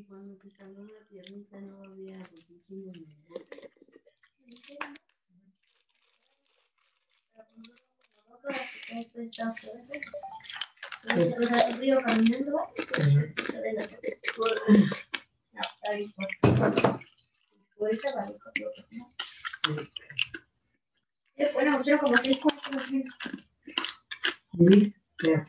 y cuando te salió una piernita no había a ni Esto río caminando, eh, Bueno, yo como 6 es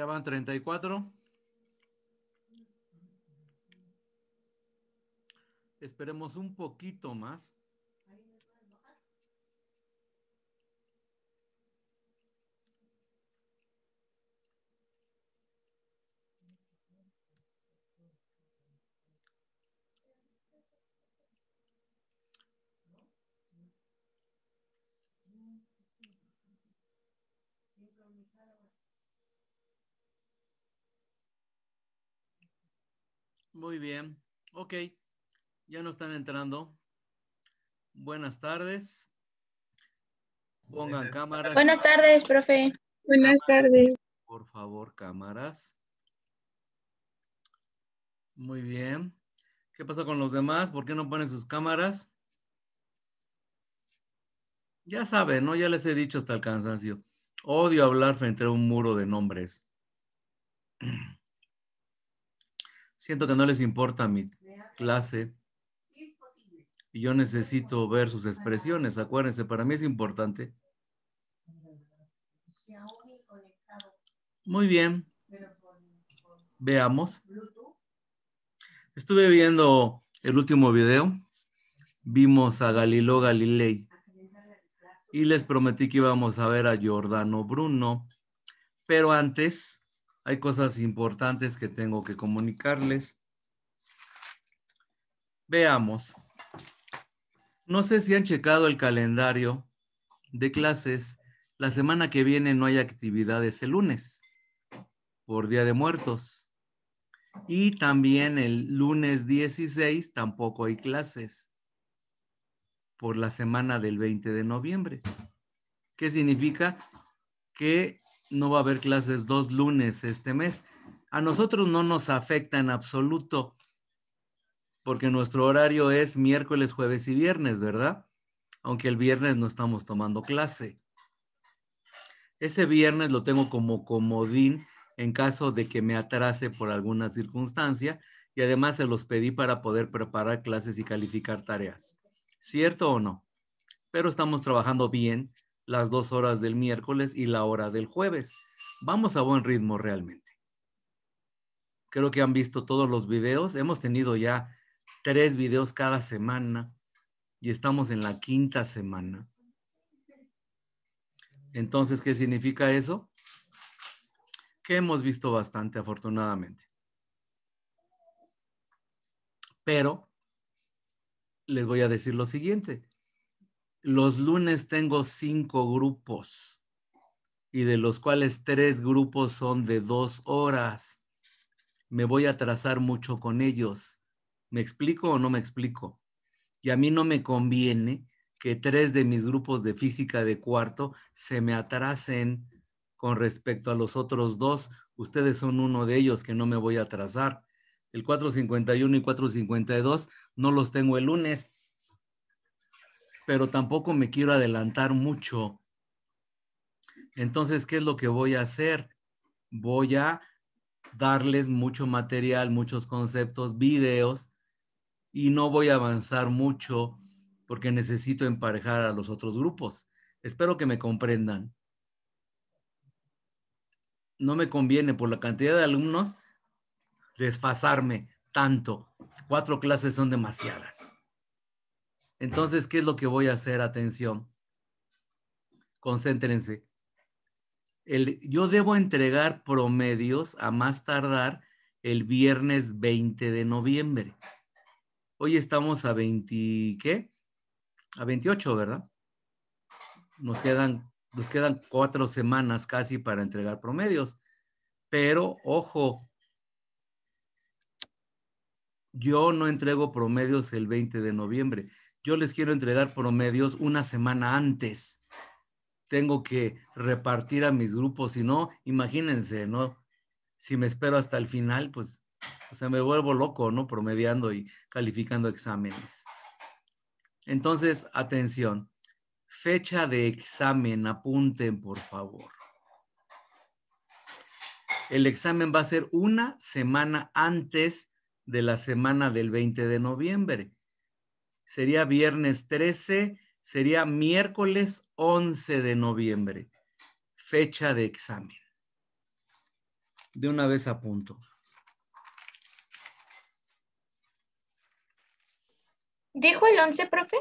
Ya van 34. Esperemos un poquito más. Muy bien. Ok. Ya no están entrando. Buenas tardes. Pongan cámaras. Buenas tardes, profe. Buenas tardes. Por favor, cámaras. Muy bien. ¿Qué pasa con los demás? ¿Por qué no ponen sus cámaras? Ya saben, ¿no? Ya les he dicho hasta el cansancio. Odio hablar frente a un muro de nombres. Siento que no les importa mi clase. Y yo necesito ver sus expresiones. Acuérdense, para mí es importante. Muy bien. Veamos. Estuve viendo el último video. Vimos a Galilo Galilei. Y les prometí que íbamos a ver a Giordano Bruno. Pero antes, hay cosas importantes que tengo que comunicarles. Veamos. No sé si han checado el calendario de clases. La semana que viene no hay actividades el lunes por Día de Muertos. Y también el lunes 16 tampoco hay clases por la semana del 20 de noviembre. ¿Qué significa? Que no va a haber clases dos lunes este mes. A nosotros no nos afecta en absoluto, porque nuestro horario es miércoles, jueves y viernes, ¿verdad? Aunque el viernes no estamos tomando clase. Ese viernes lo tengo como comodín en caso de que me atrase por alguna circunstancia y además se los pedí para poder preparar clases y calificar tareas. ¿Cierto o no? Pero estamos trabajando bien las dos horas del miércoles y la hora del jueves. Vamos a buen ritmo realmente. Creo que han visto todos los videos. Hemos tenido ya tres videos cada semana y estamos en la quinta semana. Entonces, ¿qué significa eso? Que hemos visto bastante, afortunadamente. Pero les voy a decir lo siguiente. Los lunes tengo cinco grupos y de los cuales tres grupos son de dos horas. Me voy a trazar mucho con ellos. ¿Me explico o no me explico? Y a mí no me conviene que tres de mis grupos de física de cuarto se me atrasen con respecto a los otros dos. Ustedes son uno de ellos que no me voy a atrasar. El 451 y 452 no los tengo el lunes, pero tampoco me quiero adelantar mucho. Entonces, ¿qué es lo que voy a hacer? Voy a darles mucho material, muchos conceptos, videos, y no voy a avanzar mucho porque necesito emparejar a los otros grupos. Espero que me comprendan. No me conviene por la cantidad de alumnos desfasarme tanto. Cuatro clases son demasiadas. Entonces, ¿qué es lo que voy a hacer? Atención. Concéntrense. yo debo entregar promedios a más tardar el viernes 20 de noviembre. Hoy estamos a 20, ¿qué? A 28, ¿verdad? Nos quedan, nos quedan cuatro semanas casi para entregar promedios. Pero, ojo, yo no entrego promedios el 20 de noviembre yo les quiero entregar promedios una semana antes. Tengo que repartir a mis grupos, si no, imagínense, ¿no? Si me espero hasta el final, pues, o sea, me vuelvo loco, ¿no? Promediando y calificando exámenes. Entonces, atención, fecha de examen, apunten, por favor. El examen va a ser una semana antes de la semana del 20 de noviembre sería viernes 13, sería miércoles 11 de noviembre, fecha de examen. De una vez a punto. ¿Dijo el 11, profe?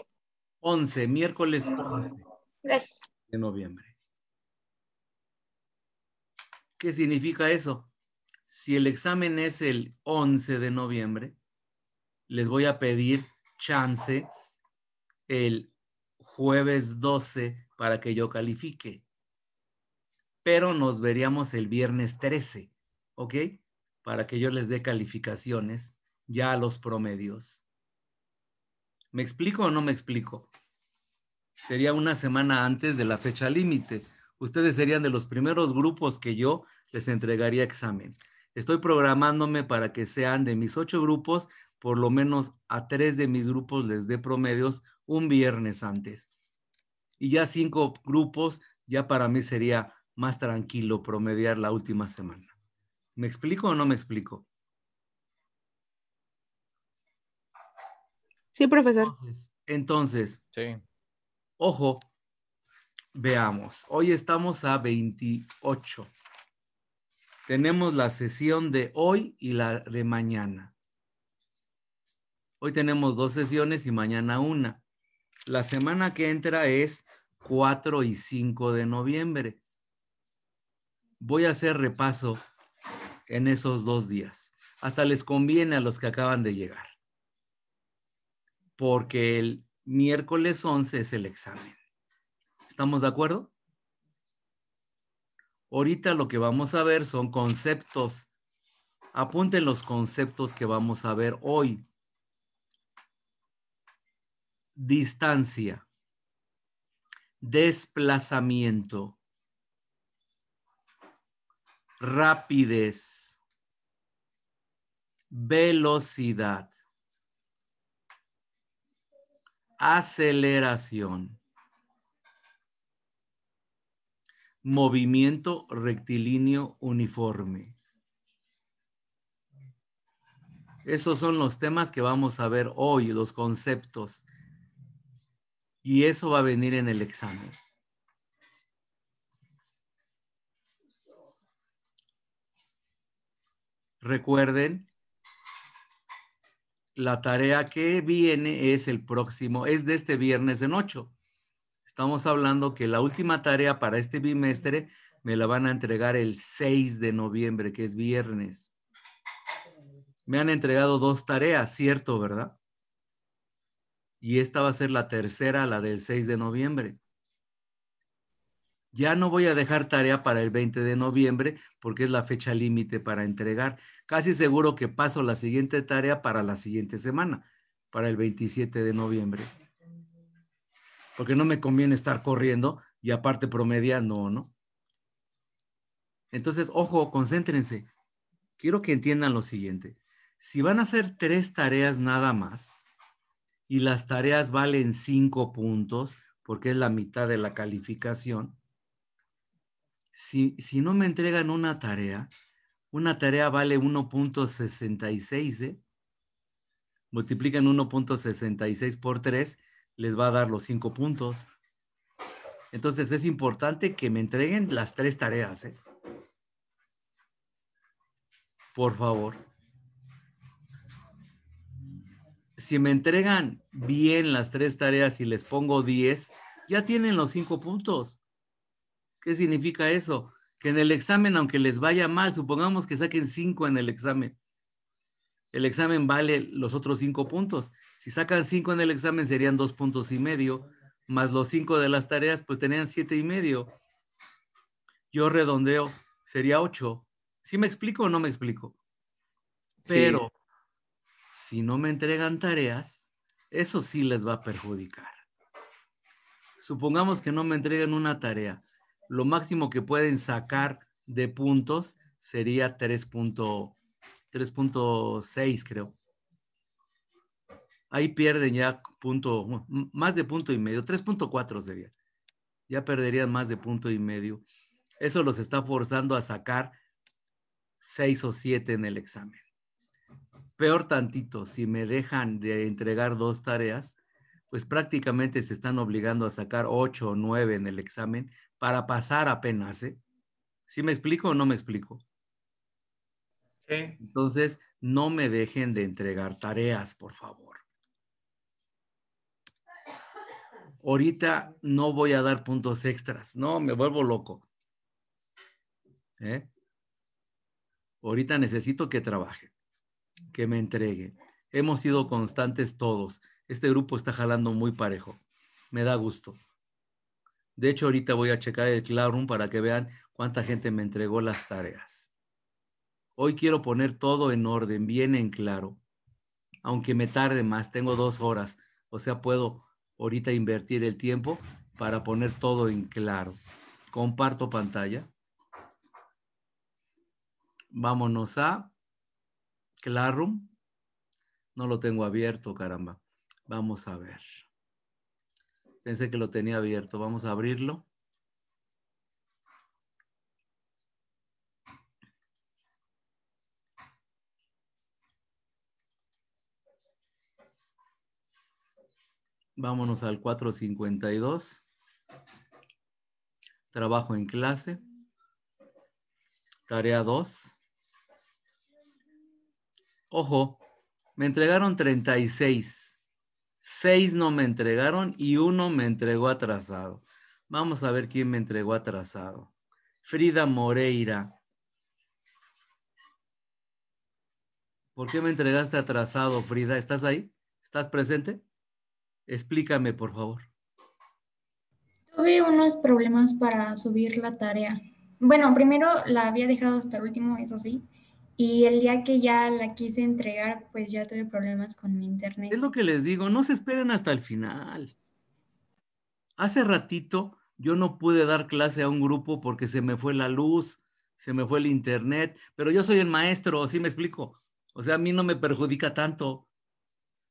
11, miércoles 11 de noviembre. ¿Qué significa eso? Si el examen es el 11 de noviembre, les voy a pedir chance el jueves 12 para que yo califique. Pero nos veríamos el viernes 13, ¿ok? Para que yo les dé calificaciones ya a los promedios. ¿Me explico o no me explico? Sería una semana antes de la fecha límite. Ustedes serían de los primeros grupos que yo les entregaría examen estoy programándome para que sean de mis ocho grupos, por lo menos a tres de mis grupos les dé promedios un viernes antes. Y ya cinco grupos, ya para mí sería más tranquilo promediar la última semana. ¿Me explico o no me explico? Sí, profesor. Entonces, ojo, veamos, hoy estamos a 28. Tenemos la sesión de hoy y la de mañana. Hoy tenemos dos sesiones y mañana una. La semana que entra es 4 y 5 de noviembre. Voy a hacer repaso en esos dos días. Hasta les conviene a los que acaban de llegar. Porque el miércoles 11 es el examen. ¿Estamos de acuerdo? Ahorita lo que vamos a ver son conceptos. Apunten los conceptos que vamos a ver hoy. Distancia. Desplazamiento. Rapidez. Velocidad. Aceleración movimiento rectilíneo uniforme. Esos son los temas que vamos a ver hoy, los conceptos. Y eso va a venir en el examen. Recuerden, la tarea que viene es el próximo, es de este viernes en 8. Estamos hablando que la última tarea para este bimestre me la van a entregar el 6 de noviembre, que es viernes. Me han entregado dos tareas, cierto, ¿verdad? Y esta va a ser la tercera, la del 6 de noviembre. Ya no voy a dejar tarea para el 20 de noviembre porque es la fecha límite para entregar. Casi seguro que paso la siguiente tarea para la siguiente semana, para el 27 de noviembre porque no me conviene estar corriendo y aparte promedia ¿no? ¿no? Entonces, ojo, concéntrense. Quiero que entiendan lo siguiente. Si van a hacer tres tareas nada más y las tareas valen cinco puntos, porque es la mitad de la calificación, si, no me entregan una tarea, una tarea vale 1.66, ¿eh? multiplican 1.66 por 3 les va a dar los cinco puntos. Entonces es importante que me entreguen las tres tareas. ¿eh? Por favor. Si me entregan bien las tres tareas y les pongo diez, ya tienen los cinco puntos. ¿Qué significa eso? Que en el examen, aunque les vaya mal, supongamos que saquen cinco en el examen, el examen vale los otros cinco puntos. Si sacan cinco en el examen serían dos puntos y medio, más los cinco de las tareas, pues tenían siete y medio. Yo redondeo, sería ocho. ¿Sí me explico o no me explico? Pero si no me entregan tareas, eso sí les va a perjudicar. Supongamos que no me entregan una tarea. Lo máximo que pueden sacar de puntos sería puntos. 3.6 creo. Ahí pierden ya punto, más de punto y medio, 3.4 sería. Ya perderían más de punto y medio. Eso los está forzando a sacar 6 o 7 en el examen. Peor tantito, si me dejan de entregar dos tareas, pues prácticamente se están obligando a sacar 8 o 9 en el examen para pasar apenas. ¿eh? ¿Sí me explico o no me explico? Entonces, no me dejen de entregar tareas, por favor. Ahorita no voy a dar puntos extras, no, me vuelvo loco. ¿Eh? Ahorita necesito que trabajen, que me entreguen. Hemos sido constantes todos. Este grupo está jalando muy parejo. Me da gusto. De hecho, ahorita voy a checar el Classroom para que vean cuánta gente me entregó las tareas. Hoy quiero poner todo en orden, bien en claro. Aunque me tarde más, tengo dos horas, o sea, puedo ahorita invertir el tiempo para poner todo en claro. Comparto pantalla. Vámonos a Classroom. No lo tengo abierto, caramba. Vamos a ver. Pensé que lo tenía abierto. Vamos a abrirlo. Vámonos al 452. Trabajo en clase. Tarea 2. Ojo, me entregaron 36. 6 no me entregaron y uno me entregó atrasado. Vamos a ver quién me entregó atrasado. Frida Moreira. ¿Por qué me entregaste atrasado, Frida? ¿Estás ahí? ¿Estás presente? Explícame, por favor. Tuve unos problemas para subir la tarea. Bueno, primero la había dejado hasta el último, eso sí. Y el día que ya la quise entregar, pues ya tuve problemas con mi internet. Es lo que les digo, no se esperen hasta el final. Hace ratito yo no pude dar clase a un grupo porque se me fue la luz, se me fue el internet, pero yo soy el maestro, ¿sí me explico? O sea, a mí no me perjudica tanto,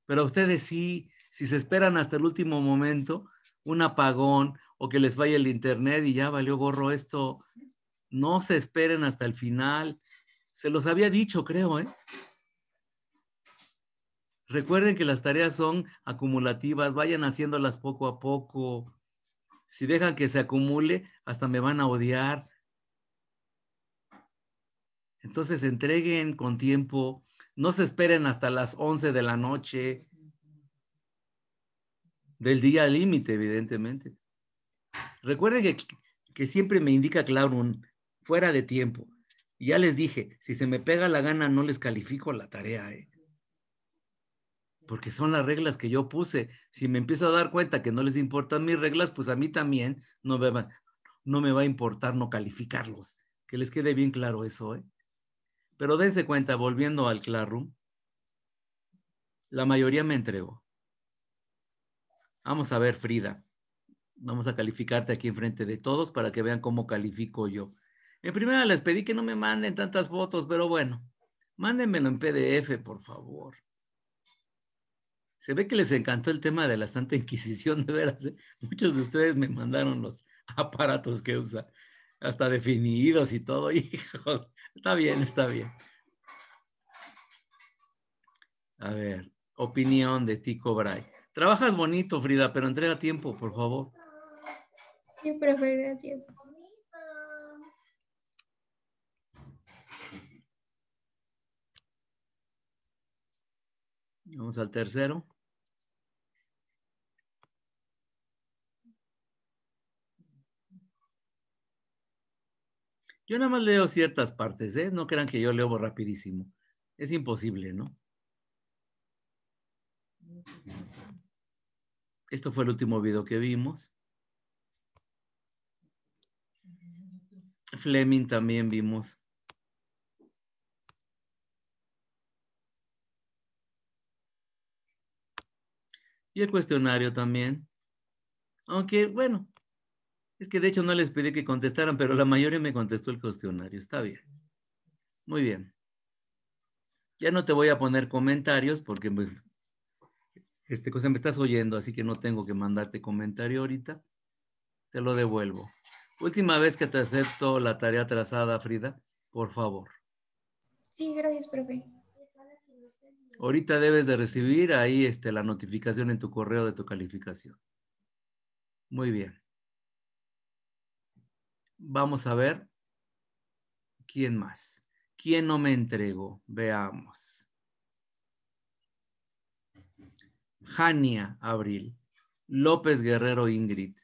pero a ustedes sí, si se esperan hasta el último momento, un apagón o que les vaya el internet y ya valió gorro esto, no se esperen hasta el final. Se los había dicho, creo, ¿eh? Recuerden que las tareas son acumulativas, vayan haciéndolas poco a poco. Si dejan que se acumule, hasta me van a odiar. Entonces entreguen con tiempo, no se esperen hasta las 11 de la noche del día límite, evidentemente. Recuerden que, que siempre me indica Clarum fuera de tiempo. ya les dije, si se me pega la gana, no les califico la tarea. ¿eh? Porque son las reglas que yo puse. Si me empiezo a dar cuenta que no les importan mis reglas, pues a mí también no me va, no me va a importar no calificarlos. Que les quede bien claro eso. ¿eh? Pero dense cuenta, volviendo al Clarum, la mayoría me entregó. Vamos a ver, Frida. Vamos a calificarte aquí enfrente de todos para que vean cómo califico yo. En primera les pedí que no me manden tantas fotos, pero bueno, mándenmelo en PDF, por favor. Se ve que les encantó el tema de la Santa Inquisición, de veras. ¿eh? Muchos de ustedes me mandaron los aparatos que usa, hasta definidos y todo. Hijos, está bien, está bien. A ver, opinión de Tico Bray. Trabajas bonito, Frida, pero entrega tiempo, por favor. Sí, profe, gracias. Vamos al tercero. Yo nada más leo ciertas partes, ¿eh? No crean que yo leo rapidísimo. Es imposible, ¿no? Esto fue el último video que vimos. Fleming también vimos. Y el cuestionario también. Aunque, bueno, es que de hecho no les pedí que contestaran, pero la mayoría me contestó el cuestionario. Está bien. Muy bien. Ya no te voy a poner comentarios porque pues, este cosa me estás oyendo, así que no tengo que mandarte comentario ahorita. Te lo devuelvo. Última vez que te acepto la tarea trazada, Frida, por favor. Sí, gracias, profe. Ahorita debes de recibir ahí este, la notificación en tu correo de tu calificación. Muy bien. Vamos a ver quién más. ¿Quién no me entregó? Veamos. Jania Abril, López Guerrero Ingrid,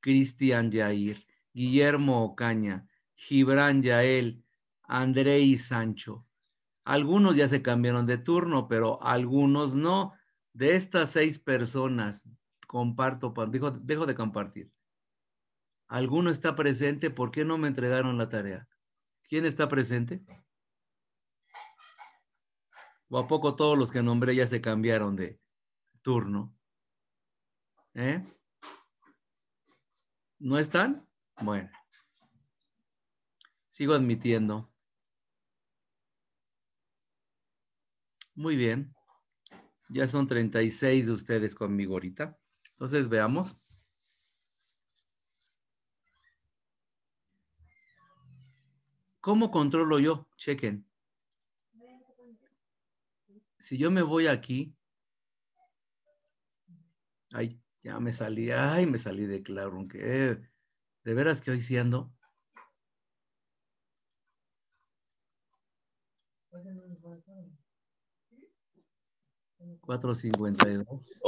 Cristian Yair, Guillermo Ocaña, Gibran Yael, y Sancho. Algunos ya se cambiaron de turno, pero algunos no. De estas seis personas, comparto, dejo, dejo de compartir. ¿Alguno está presente? ¿Por qué no me entregaron la tarea? ¿Quién está presente? ¿O a poco todos los que nombré ya se cambiaron de, turno. ¿Eh? ¿No están? Bueno. Sigo admitiendo. Muy bien. Ya son 36 de ustedes conmigo ahorita. Entonces veamos. ¿Cómo controlo yo? Chequen. Si yo me voy aquí, Ay, ya me salí, ay, me salí de claro de veras que hoy siendo 4.52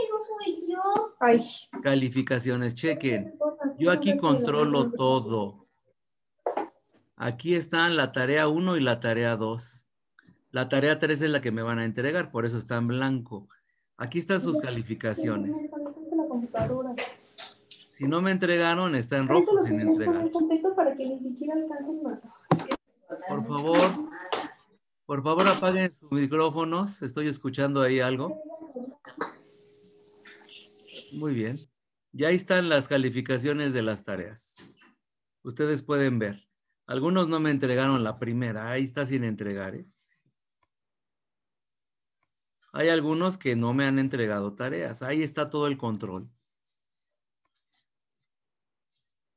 Calificaciones, chequen. Yo aquí controlo todo. Aquí están la tarea 1 y la tarea 2. La tarea 3 es la que me van a entregar, por eso está en blanco. Aquí están sus calificaciones. Si no me entregaron, está en rojo sin entregar. Por favor, por favor apaguen sus micrófonos. Estoy escuchando ahí algo. Muy bien. Ya están las calificaciones de las tareas. Ustedes pueden ver. Algunos no me entregaron la primera. Ahí está sin entregar. ¿eh? Hay algunos que no me han entregado tareas. Ahí está todo el control.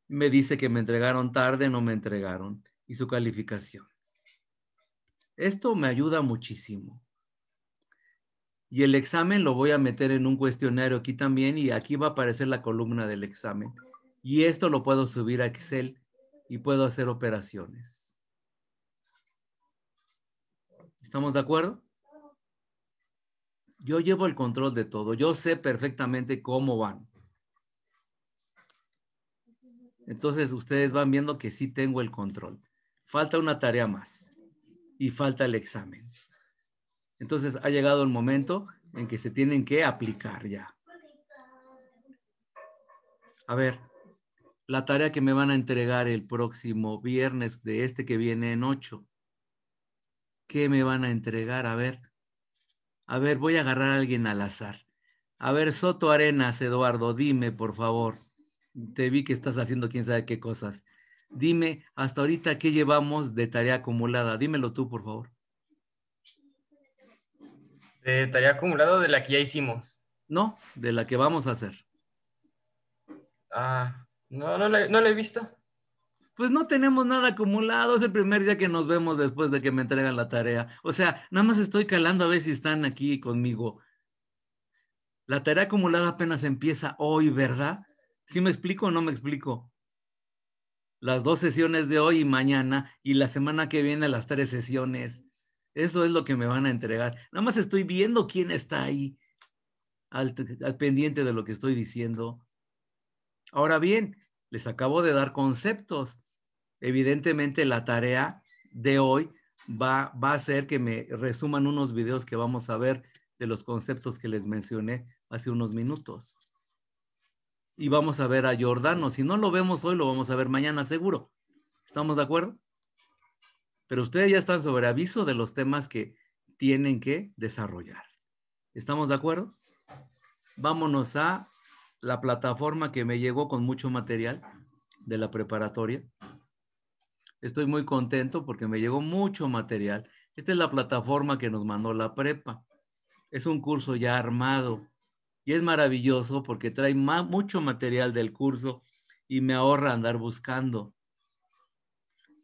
Me dice que me entregaron tarde, no me entregaron. Y su calificación. Esto me ayuda muchísimo. Y el examen lo voy a meter en un cuestionario aquí también y aquí va a aparecer la columna del examen. Y esto lo puedo subir a Excel y puedo hacer operaciones. ¿Estamos de acuerdo? Yo llevo el control de todo. Yo sé perfectamente cómo van. Entonces ustedes van viendo que sí tengo el control. Falta una tarea más y falta el examen. Entonces ha llegado el momento en que se tienen que aplicar ya. A ver, la tarea que me van a entregar el próximo viernes de este que viene en 8. ¿Qué me van a entregar? A ver. A ver, voy a agarrar a alguien al azar. A ver, Soto Arenas, Eduardo, dime, por favor. Te vi que estás haciendo quién sabe qué cosas. Dime, hasta ahorita, ¿qué llevamos de tarea acumulada? Dímelo tú, por favor. De tarea acumulada de la que ya hicimos. No, de la que vamos a hacer. Ah, no, no, le, no la he visto pues no tenemos nada acumulado, es el primer día que nos vemos después de que me entregan la tarea. O sea, nada más estoy calando a ver si están aquí conmigo. La tarea acumulada apenas empieza hoy, ¿verdad? ¿Sí me explico o no me explico? Las dos sesiones de hoy y mañana y la semana que viene las tres sesiones. Eso es lo que me van a entregar. Nada más estoy viendo quién está ahí al, al pendiente de lo que estoy diciendo. Ahora bien, les acabo de dar conceptos evidentemente la tarea de hoy va, a ser que me resuman unos videos que vamos a ver de los conceptos que les mencioné hace unos minutos. Y vamos a ver a Jordano. Si no lo vemos hoy, lo vamos a ver mañana seguro. ¿Estamos de acuerdo? Pero ustedes ya están sobre aviso de los temas que tienen que desarrollar. ¿Estamos de acuerdo? Vámonos a la plataforma que me llegó con mucho material de la preparatoria. Estoy muy contento porque me llegó mucho material. Esta es la plataforma que nos mandó la prepa. Es un curso ya armado y es maravilloso porque trae mucho material del curso y me ahorra andar buscando.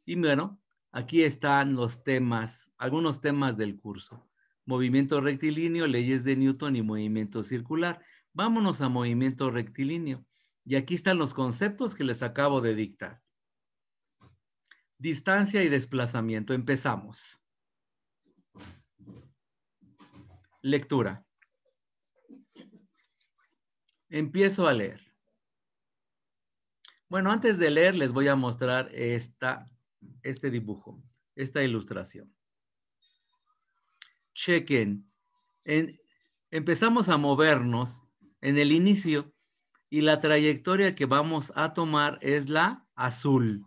Y bueno, aquí están los temas, algunos temas del curso. Movimiento rectilíneo, leyes de Newton y movimiento circular. Vámonos a movimiento rectilíneo. Y aquí están los conceptos que les acabo de dictar. Distancia y desplazamiento. Empezamos. Lectura. Empiezo a leer. Bueno, antes de leer les voy a mostrar esta, este dibujo, esta ilustración. Chequen. empezamos a movernos en el inicio y la trayectoria que vamos a tomar es la azul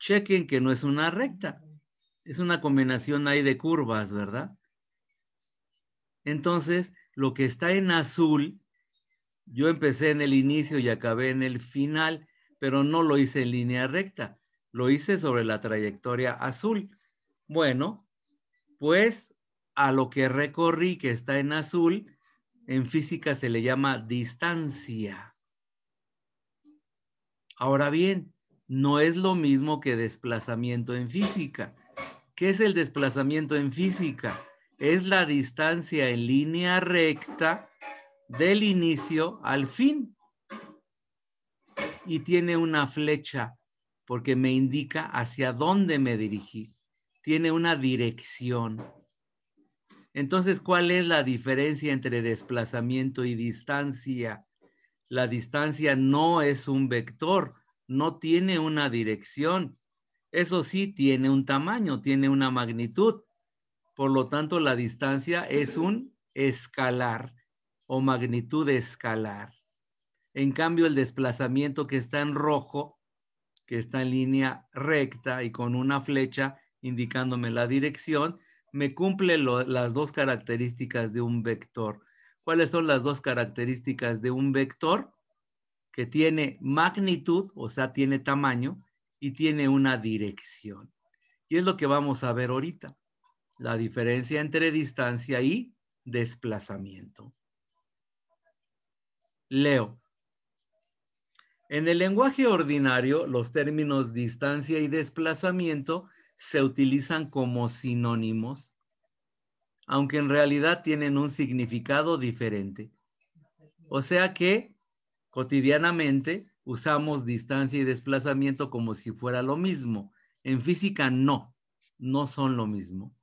chequen que no es una recta, es una combinación ahí de curvas, ¿verdad? Entonces, lo que está en azul, yo empecé en el inicio y acabé en el final, pero no lo hice en línea recta, lo hice sobre la trayectoria azul. Bueno, pues a lo que recorrí que está en azul, en física se le llama distancia. Ahora bien, no es lo mismo que desplazamiento en física. ¿Qué es el desplazamiento en física? Es la distancia en línea recta del inicio al fin. Y tiene una flecha porque me indica hacia dónde me dirigí. Tiene una dirección. Entonces, ¿cuál es la diferencia entre desplazamiento y distancia? La distancia no es un vector, no tiene una dirección. Eso sí, tiene un tamaño, tiene una magnitud. Por lo tanto, la distancia es un escalar o magnitud escalar. En cambio, el desplazamiento que está en rojo, que está en línea recta y con una flecha indicándome la dirección, me cumple las dos características de un vector. ¿Cuáles son las dos características de un vector? que tiene magnitud, o sea, tiene tamaño y tiene una dirección. Y es lo que vamos a ver ahorita, la diferencia entre distancia y desplazamiento. Leo. En el lenguaje ordinario, los términos distancia y desplazamiento se utilizan como sinónimos, aunque en realidad tienen un significado diferente. O sea que Cotidianamente usamos distancia y desplazamiento como si fuera lo mismo. En física no, no son lo mismo.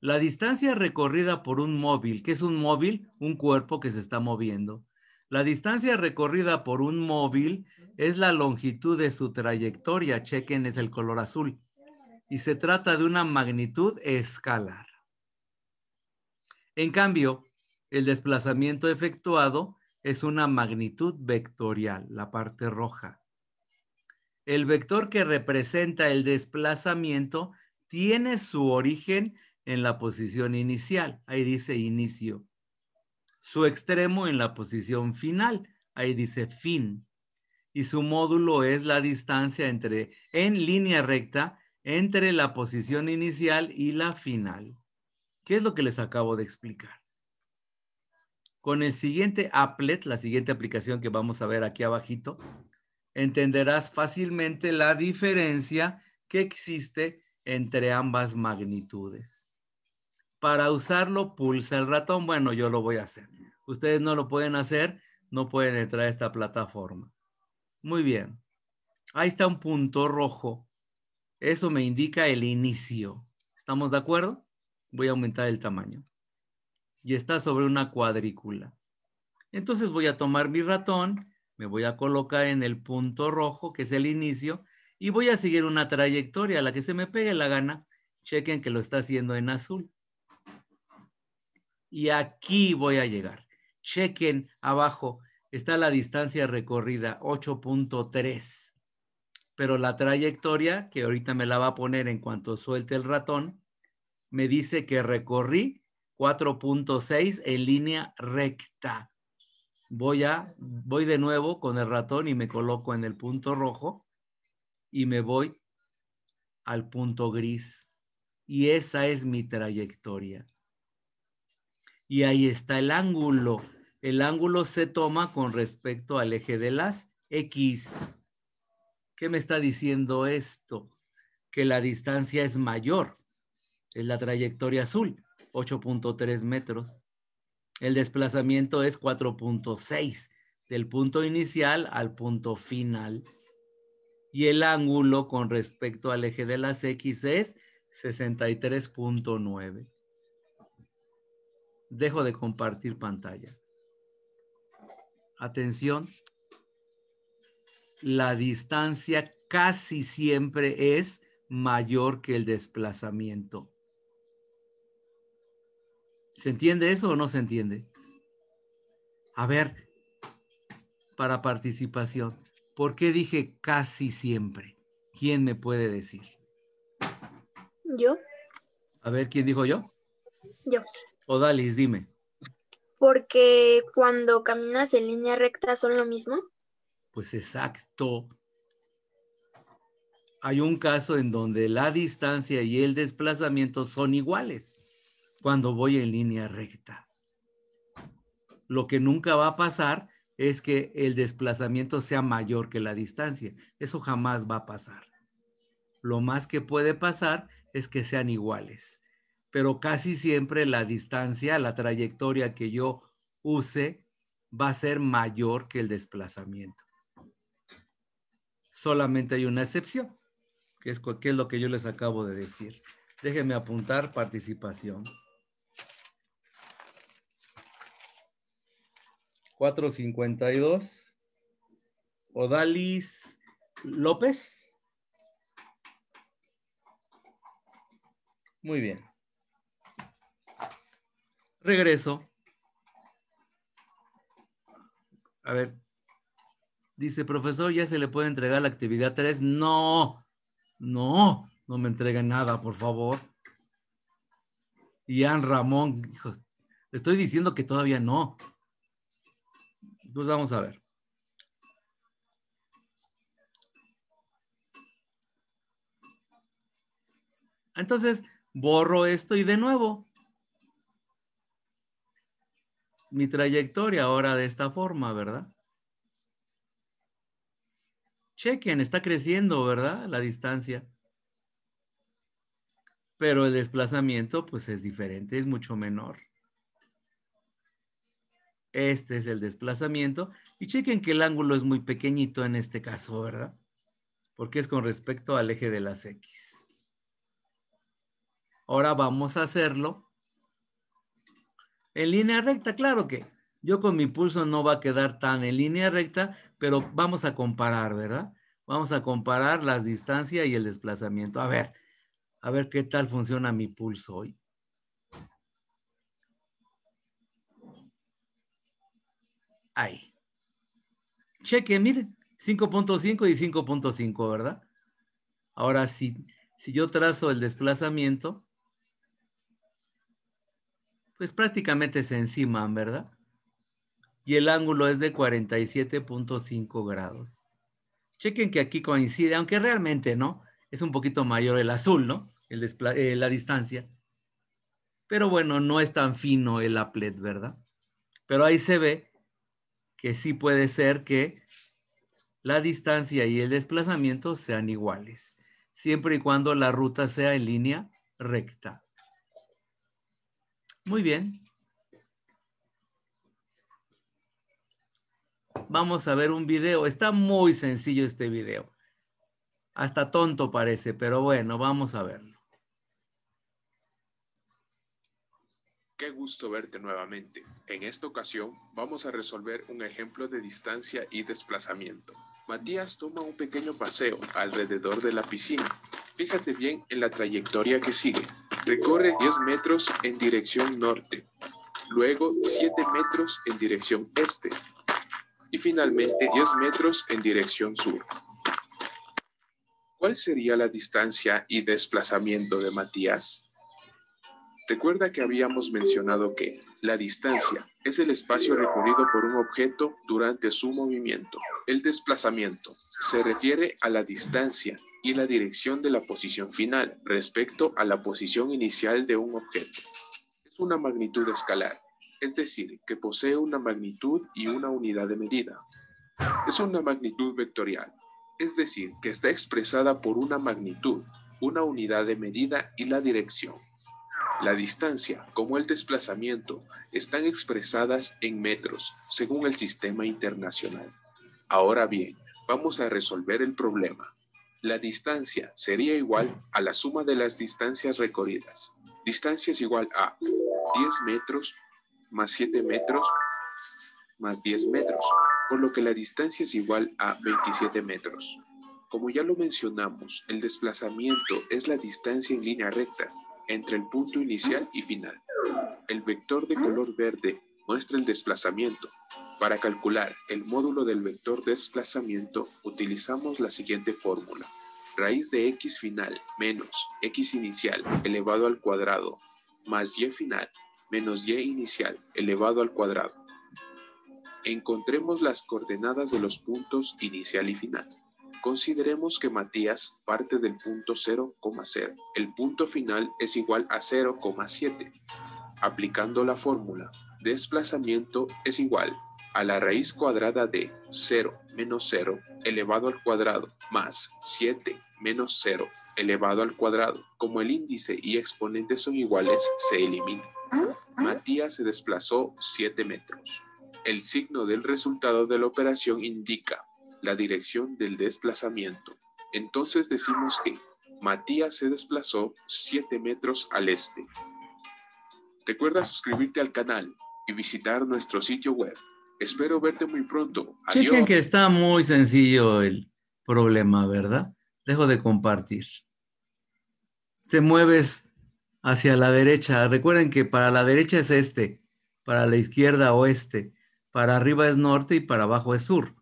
La distancia recorrida por un móvil, que es un móvil? Un cuerpo que se está moviendo. La distancia recorrida por un móvil es la longitud de su trayectoria, chequen es el color azul, y se trata de una magnitud escalar. En cambio, el desplazamiento efectuado es una magnitud vectorial, la parte roja. El vector que representa el desplazamiento tiene su origen en la posición inicial, ahí dice inicio. Su extremo en la posición final, ahí dice fin. Y su módulo es la distancia entre, en línea recta entre la posición inicial y la final. ¿Qué es lo que les acabo de explicar? Con el siguiente applet, la siguiente aplicación que vamos a ver aquí abajito, entenderás fácilmente la diferencia que existe entre ambas magnitudes. Para usarlo, pulsa el ratón. Bueno, yo lo voy a hacer. Ustedes no lo pueden hacer, no pueden entrar a esta plataforma. Muy bien. Ahí está un punto rojo. Eso me indica el inicio. ¿Estamos de acuerdo? Voy a aumentar el tamaño y está sobre una cuadrícula. Entonces voy a tomar mi ratón, me voy a colocar en el punto rojo, que es el inicio, y voy a seguir una trayectoria, a la que se me pegue la gana. Chequen que lo está haciendo en azul. Y aquí voy a llegar. Chequen abajo, está la distancia recorrida, 8.3. Pero la trayectoria, que ahorita me la va a poner en cuanto suelte el ratón, me dice que recorrí 4.6 en línea recta. Voy, a, voy de nuevo con el ratón y me coloco en el punto rojo y me voy al punto gris. Y esa es mi trayectoria. Y ahí está el ángulo. El ángulo se toma con respecto al eje de las X. ¿Qué me está diciendo esto? Que la distancia es mayor. Es la trayectoria azul. 8.3 metros. El desplazamiento es 4.6 del punto inicial al punto final. Y el ángulo con respecto al eje de las X es 63.9. Dejo de compartir pantalla. Atención. La distancia casi siempre es mayor que el desplazamiento. ¿Se entiende eso o no se entiende? A ver, para participación, ¿por qué dije casi siempre? ¿Quién me puede decir? Yo. A ver, ¿quién dijo yo? Yo. Odalis, dime. Porque cuando caminas en línea recta son lo mismo. Pues exacto. Hay un caso en donde la distancia y el desplazamiento son iguales cuando voy en línea recta. Lo que nunca va a pasar es que el desplazamiento sea mayor que la distancia. Eso jamás va a pasar. Lo más que puede pasar es que sean iguales. Pero casi siempre la distancia, la trayectoria que yo use va a ser mayor que el desplazamiento. Solamente hay una excepción, que es, lo que yo les acabo de decir. Déjenme apuntar participación. 452. Odalis López. Muy bien. Regreso. A ver. Dice, profesor, ¿ya se le puede entregar la actividad 3? No, no, no me entrega nada, por favor. Ian Ramón, hijos, estoy diciendo que todavía no. Entonces pues vamos a ver. Entonces, borro esto y de nuevo mi trayectoria ahora de esta forma, ¿verdad? Chequen, está creciendo, ¿verdad? La distancia. Pero el desplazamiento, pues es diferente, es mucho menor. Este es el desplazamiento. Y chequen que el ángulo es muy pequeñito en este caso, ¿verdad? Porque es con respecto al eje de las X. Ahora vamos a hacerlo en línea recta. Claro que yo con mi pulso no va a quedar tan en línea recta, pero vamos a comparar, ¿verdad? Vamos a comparar las distancias y el desplazamiento. A ver, a ver qué tal funciona mi pulso hoy. Ahí. Chequen, miren, 5.5 y 5.5, ¿verdad? Ahora, si, si yo trazo el desplazamiento, pues prácticamente se encima, ¿verdad? Y el ángulo es de 47.5 grados. Chequen que aquí coincide, aunque realmente no, es un poquito mayor el azul, ¿no? Eh, la distancia. Pero bueno, no es tan fino el aplet, ¿verdad? Pero ahí se ve que sí puede ser que la distancia y el desplazamiento sean iguales, siempre y cuando la ruta sea en línea recta. Muy bien. Vamos a ver un video. Está muy sencillo este video. Hasta tonto parece, pero bueno, vamos a verlo. Qué gusto verte nuevamente. En esta ocasión vamos a resolver un ejemplo de distancia y desplazamiento. Matías toma un pequeño paseo alrededor de la piscina. Fíjate bien en la trayectoria que sigue. Recorre 10 metros en dirección norte, luego 7 metros en dirección este y finalmente 10 metros en dirección sur. ¿Cuál sería la distancia y desplazamiento de Matías? Recuerda que habíamos mencionado que la distancia es el espacio recorrido por un objeto durante su movimiento. El desplazamiento se refiere a la distancia y la dirección de la posición final respecto a la posición inicial de un objeto. Es una magnitud escalar, es decir, que posee una magnitud y una unidad de medida. Es una magnitud vectorial, es decir, que está expresada por una magnitud, una unidad de medida y la dirección. La distancia, como el desplazamiento, están expresadas en metros según el sistema internacional. Ahora bien, vamos a resolver el problema. La distancia sería igual a la suma de las distancias recorridas. Distancia es igual a 10 metros más 7 metros más 10 metros, por lo que la distancia es igual a 27 metros. Como ya lo mencionamos, el desplazamiento es la distancia en línea recta entre el punto inicial y final. El vector de color verde muestra el desplazamiento. Para calcular el módulo del vector desplazamiento utilizamos la siguiente fórmula. Raíz de x final menos x inicial elevado al cuadrado más y final menos y inicial elevado al cuadrado. Encontremos las coordenadas de los puntos inicial y final. Consideremos que Matías parte del punto 0,0. El punto final es igual a 0,7. Aplicando la fórmula, desplazamiento es igual a la raíz cuadrada de 0 menos 0 elevado al cuadrado más 7 menos 0 elevado al cuadrado. Como el índice y exponente son iguales, se elimina. Matías se desplazó 7 metros. El signo del resultado de la operación indica la dirección del desplazamiento. Entonces decimos que Matías se desplazó 7 metros al este. Recuerda suscribirte al canal y visitar nuestro sitio web. Espero verte muy pronto. Chequen que está muy sencillo el problema, ¿verdad? Dejo de compartir. Te mueves hacia la derecha. Recuerden que para la derecha es este, para la izquierda oeste, para arriba es norte y para abajo es sur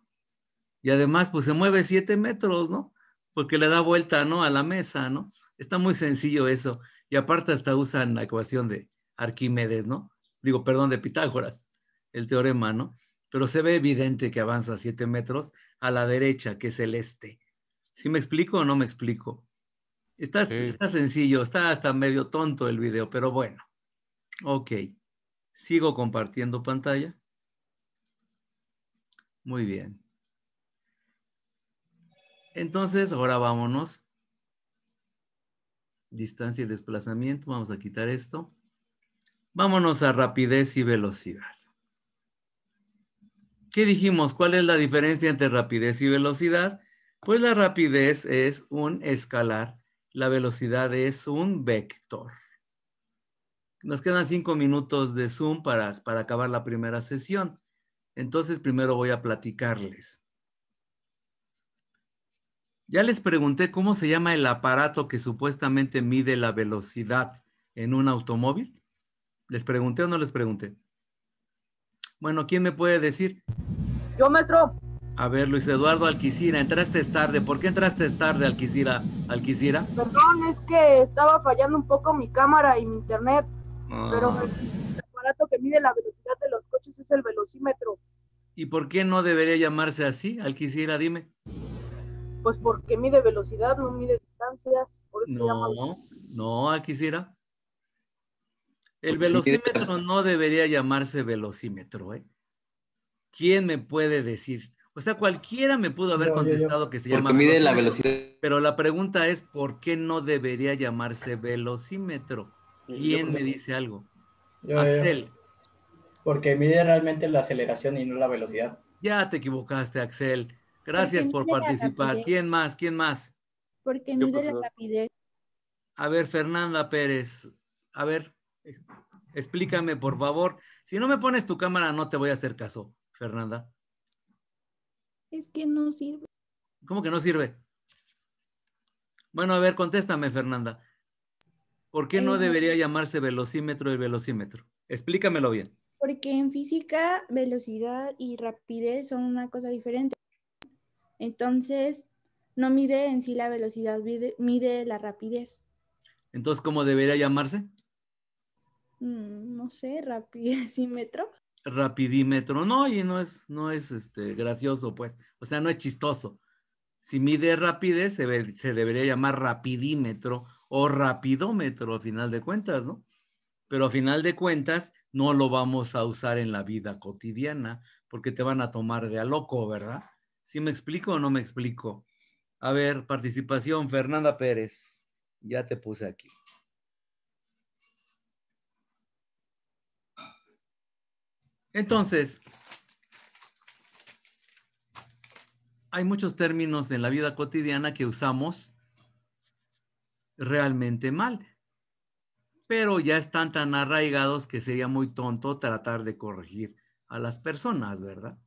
y además pues se mueve siete metros, ¿no? Porque le da vuelta, ¿no? A la mesa, ¿no? Está muy sencillo eso. Y aparte hasta usan la ecuación de Arquímedes, ¿no? Digo, perdón, de Pitágoras, el teorema, ¿no? Pero se ve evidente que avanza siete metros a la derecha, que es el este. ¿Sí me explico o no me explico? Está, está sencillo, está hasta medio tonto el video, pero bueno. Ok. Sigo compartiendo pantalla. Muy bien. Entonces, ahora vámonos. Distancia y desplazamiento. Vamos a quitar esto. Vámonos a rapidez y velocidad. ¿Qué dijimos? ¿Cuál es la diferencia entre rapidez y velocidad? Pues la rapidez es un escalar, la velocidad es un vector. Nos quedan cinco minutos de Zoom para, para acabar la primera sesión. Entonces, primero voy a platicarles. Ya les pregunté cómo se llama el aparato que supuestamente mide la velocidad en un automóvil. ¿Les pregunté o no les pregunté? Bueno, ¿quién me puede decir? Yo, maestro. A ver, Luis Eduardo Alquicira, entraste tarde. ¿Por qué entraste tarde, Alquicira? Alquicira? Perdón, es que estaba fallando un poco mi cámara y mi internet, pero ah. el aparato que mide la velocidad de los coches es el velocímetro. ¿Y por qué no debería llamarse así, Alquicira? Dime pues porque mide velocidad, no mide distancias. Por no, no, aquí El velocímetro no debería llamarse velocímetro, ¿eh? ¿Quién me puede decir? O sea, cualquiera me pudo haber contestado que se llama. mide la velocidad. Pero la pregunta es, ¿por qué no debería llamarse velocímetro? ¿Quién me dice algo? Axel. Porque mide realmente la aceleración y no la velocidad. Ya te equivocaste, Axel. Gracias por participar. ¿Quién más? ¿Quién más? Porque mide la rapidez. A ver, Fernanda Pérez. A ver, eh, explícame, por favor. Si no me pones tu cámara, no te voy a hacer caso, Fernanda. Es que no sirve. ¿Cómo que no sirve? Bueno, a ver, contéstame, Fernanda. ¿Por qué no debería llamarse velocímetro y velocímetro? Explícamelo bien. Porque en física, velocidad y rapidez son una cosa diferente. Entonces, no mide en sí la velocidad, mide, la rapidez. Entonces, ¿cómo debería llamarse? Mm, no sé, rapidímetro. Rapidímetro, no, y no es, no es este, gracioso, pues, o sea, no es chistoso. Si mide rapidez, se, se debería llamar rapidímetro o rapidómetro, a final de cuentas, ¿no? Pero a final de cuentas, no lo vamos a usar en la vida cotidiana, porque te van a tomar de a loco, ¿verdad? Si me explico o no me explico? A ver, participación, Fernanda Pérez. Ya te puse aquí. Entonces, hay muchos términos en la vida cotidiana que usamos realmente mal, pero ya están tan arraigados que sería muy tonto tratar de corregir a las personas, ¿verdad?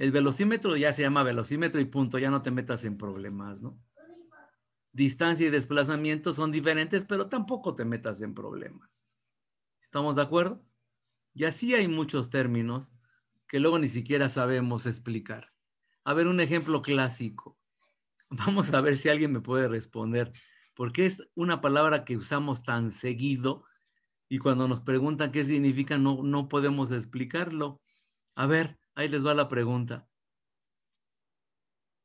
El velocímetro ya se llama velocímetro y punto, ya no te metas en problemas, ¿no? Distancia y desplazamiento son diferentes, pero tampoco te metas en problemas. ¿Estamos de acuerdo? Y así hay muchos términos que luego ni siquiera sabemos explicar. A ver, un ejemplo clásico. Vamos a ver si alguien me puede responder, porque es una palabra que usamos tan seguido y cuando nos preguntan qué significa no, no podemos explicarlo. A ver, Ahí les va la pregunta.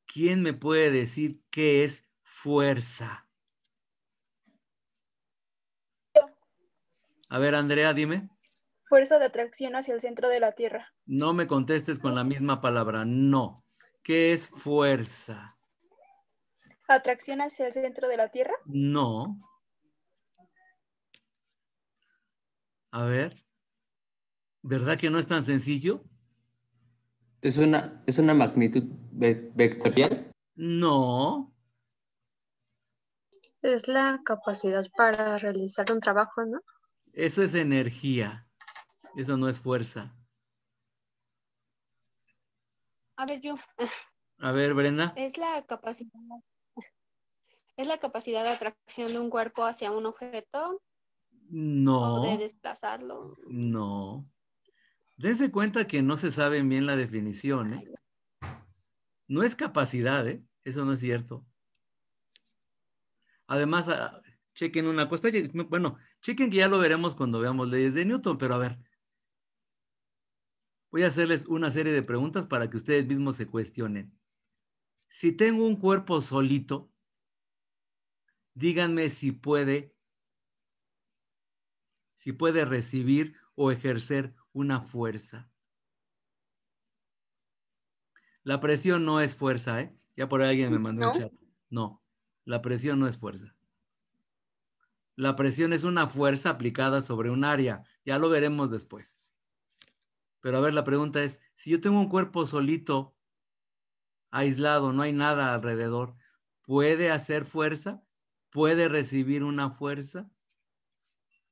¿Quién me puede decir qué es fuerza? A ver, Andrea, dime. Fuerza de atracción hacia el centro de la Tierra. No me contestes con la misma palabra, no. ¿Qué es fuerza? ¿Atracción hacia el centro de la Tierra? No. A ver. ¿Verdad que no es tan sencillo? ¿Es una, magnitud vectorial? No. Es la capacidad para realizar un trabajo, ¿no? Eso es energía. Eso no es fuerza. A ver, yo. A ver, Brenda. Es la capacidad. ¿Es la capacidad de atracción de un cuerpo hacia un objeto? No. ¿O de desplazarlo? No. Dense cuenta que no se sabe bien la definición. ¿eh? No es capacidad, ¿eh? eso no es cierto. Además, ah, chequen una cosa, bueno, chequen que ya lo veremos cuando veamos leyes de Newton, pero a ver, voy a hacerles una serie de preguntas para que ustedes mismos se cuestionen. Si tengo un cuerpo solito, díganme si puede, si puede recibir o ejercer una fuerza. La presión no es fuerza, ¿eh? Ya por ahí alguien me mandó un chat. No, la presión no es fuerza. La presión es una fuerza aplicada sobre un área. Ya lo veremos después. Pero a ver, la pregunta es, si yo tengo un cuerpo solito, aislado, no hay nada alrededor, ¿puede hacer fuerza? ¿Puede recibir una fuerza?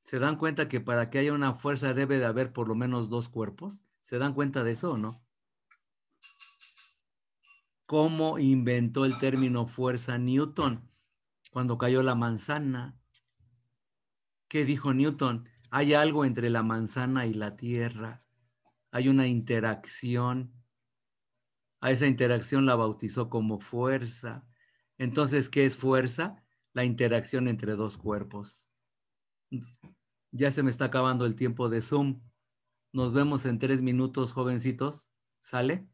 ¿Se dan cuenta que para que haya una fuerza debe de haber por lo menos dos cuerpos? ¿Se dan cuenta de eso o no? ¿Cómo inventó el término fuerza Newton cuando cayó la manzana? ¿Qué dijo Newton? Hay algo entre la manzana y la tierra. Hay una interacción. A esa interacción la bautizó como fuerza. Entonces, ¿qué es fuerza? La interacción entre dos cuerpos. Ya se me está acabando el tiempo de Zoom. Nos vemos en tres minutos, jovencitos. ¿Sale?